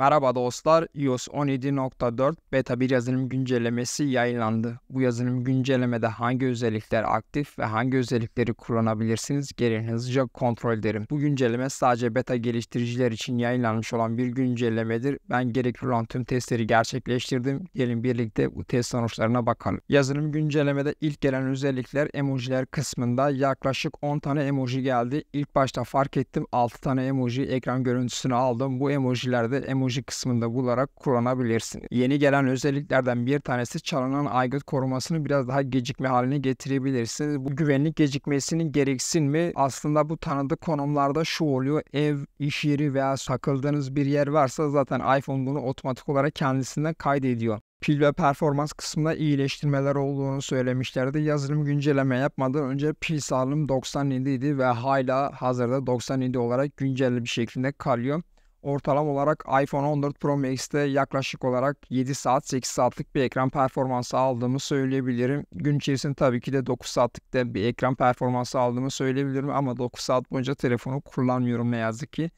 Merhaba dostlar, iOS 17.4 beta 1 yazılım güncellemesi yayınlandı. Bu yazılım güncellemede hangi özellikler aktif ve hangi özellikleri kullanabilirsiniz gelin hızlıca kontrol ederim. Bu güncelleme sadece beta geliştiriciler için yayınlanmış olan bir güncellemedir. Ben gerekli olan tüm testleri gerçekleştirdim. Gelin birlikte bu test sonuçlarına bakalım. Yazılım güncellemede ilk gelen özellikler emojiler kısmında yaklaşık 10 tane emoji geldi. İlk başta fark ettim 6 tane emoji ekran görüntüsünü aldım. Bu emojilerde emoji teknoloji kısmında bularak kullanabilirsiniz. Yeni gelen özelliklerden bir tanesi çalınan aygıt korumasını biraz daha gecikme haline getirebilirsiniz. Bu güvenlik gecikmesinin gereksin mi? Aslında bu tanıdık konumlarda şu oluyor. Ev, iş yeri veya takıldığınız bir yer varsa zaten iPhone bunu otomatik olarak kendisinden kaydediyor pil ve performans kısmında iyileştirmeler olduğunu söylemişlerdi. Yazılım güncelleme yapmadan önce pil sağlığım 97 idi ve hala hazırda 97 olarak güncelli bir şekilde kalıyor. Ortalama olarak iPhone 14 Pro Max'te yaklaşık olarak 7 saat 8 saatlik bir ekran performansı aldığımı söyleyebilirim. Gün içerisinde tabii ki de 9 saatlik de bir ekran performansı aldığımı söyleyebilirim ama 9 saat boyunca telefonu kullanmıyorum ne yazık ki.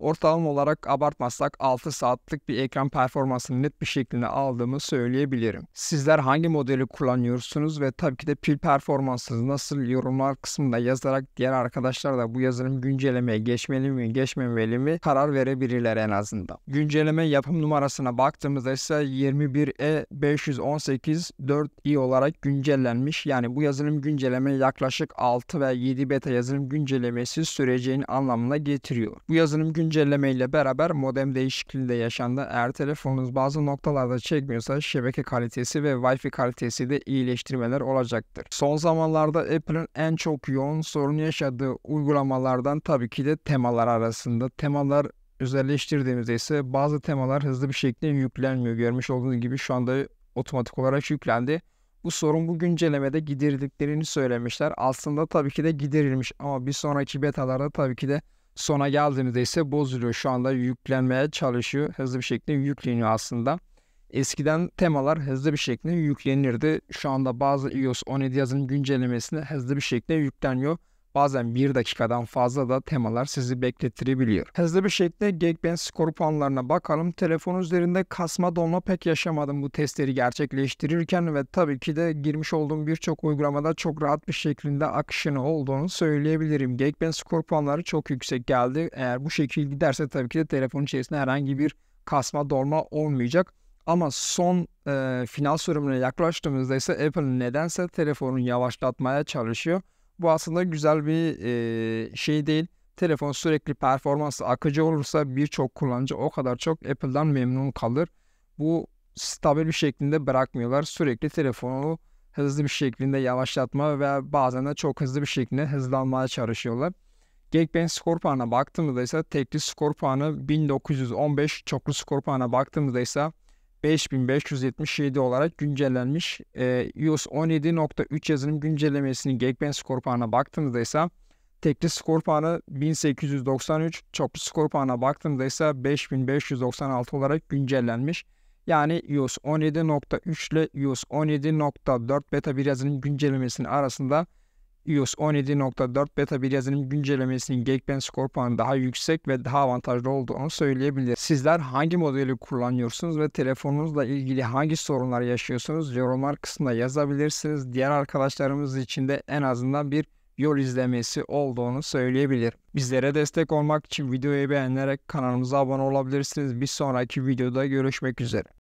Ortalama olarak abartmazsak 6 saatlik bir ekran performansını net bir şekilde aldığımı söyleyebilirim. Sizler hangi modeli kullanıyorsunuz ve tabii ki de pil performansınız nasıl yorumlar kısmında yazarak diğer arkadaşlar da bu yazılım güncellemeye geçmeli mi geçmemeli mi karar verebilirler en azından. Güncelleme yapım numarasına baktığımızda ise 21 e 5184 i olarak güncellenmiş. Yani bu yazılım güncelleme yaklaşık 6 ve 7 beta yazılım güncellemesi süreceğini anlamına getiriyor. Bu yazılım güncelleme güncelleme ile beraber modem değişikliğinde yaşandı. Eğer telefonunuz bazı noktalarda çekmiyorsa şebeke kalitesi ve Wi-Fi kalitesi de iyileştirmeler olacaktır. Son zamanlarda Apple'ın en çok yoğun sorun yaşadığı uygulamalardan tabii ki de temalar arasında. Temalar özelleştirdiğimizde ise bazı temalar hızlı bir şekilde yüklenmiyor. Görmüş olduğunuz gibi şu anda otomatik olarak yüklendi. Bu sorun bu güncellemede giderildiklerini söylemişler. Aslında tabii ki de giderilmiş ama bir sonraki betalarda tabii ki de sona geldiğimizde ise bozuluyor. Şu anda yüklenmeye çalışıyor. Hızlı bir şekilde yükleniyor aslında. Eskiden temalar hızlı bir şekilde yüklenirdi. Şu anda bazı iOS 17 yazının güncellemesine hızlı bir şekilde yükleniyor bazen 1 dakikadan fazla da temalar sizi beklettirebiliyor. Hızlı bir şekilde Geekbench skoru puanlarına bakalım. Telefon üzerinde kasma dolma pek yaşamadım bu testleri gerçekleştirirken ve tabii ki de girmiş olduğum birçok uygulamada çok rahat bir şekilde akışını olduğunu söyleyebilirim. Geekbench skor puanları çok yüksek geldi. Eğer bu şekil giderse tabii ki de telefon içerisinde herhangi bir kasma dolma olmayacak. Ama son e, final sürümüne yaklaştığımızda ise Apple nedense telefonu yavaşlatmaya çalışıyor. Bu aslında güzel bir e, şey değil. Telefon sürekli performansla akıcı olursa birçok kullanıcı o kadar çok Apple'dan memnun kalır. Bu stabil bir şeklinde bırakmıyorlar. Sürekli telefonu hızlı bir şekilde yavaşlatma ve bazen de çok hızlı bir şekilde hızlanmaya çalışıyorlar. Geekbench skor puanına baktığımızda ise tekli skor puanı 1915, çoklu skor puanına baktığımızda ise 5577 olarak güncellenmiş. E, iOS 17.3 yazılım güncellemesinin Geekbench skor puanına baktığınızda ise tekli skor puanı 1893, çaplı skor puanına baktığınızda ise 5596 olarak güncellenmiş. Yani iOS 17.3 ile iOS 17.4 beta 1 yazılım güncellemesinin arasında iOS 17.4 beta bir yazılım güncellemesinin Geekbench skor puanı daha yüksek ve daha avantajlı olduğunu söyleyebilir. Sizler hangi modeli kullanıyorsunuz ve telefonunuzla ilgili hangi sorunlar yaşıyorsunuz yorumlar kısmında yazabilirsiniz. Diğer arkadaşlarımız için de en azından bir yol izlemesi olduğunu söyleyebilir. Bizlere destek olmak için videoyu beğenerek kanalımıza abone olabilirsiniz. Bir sonraki videoda görüşmek üzere.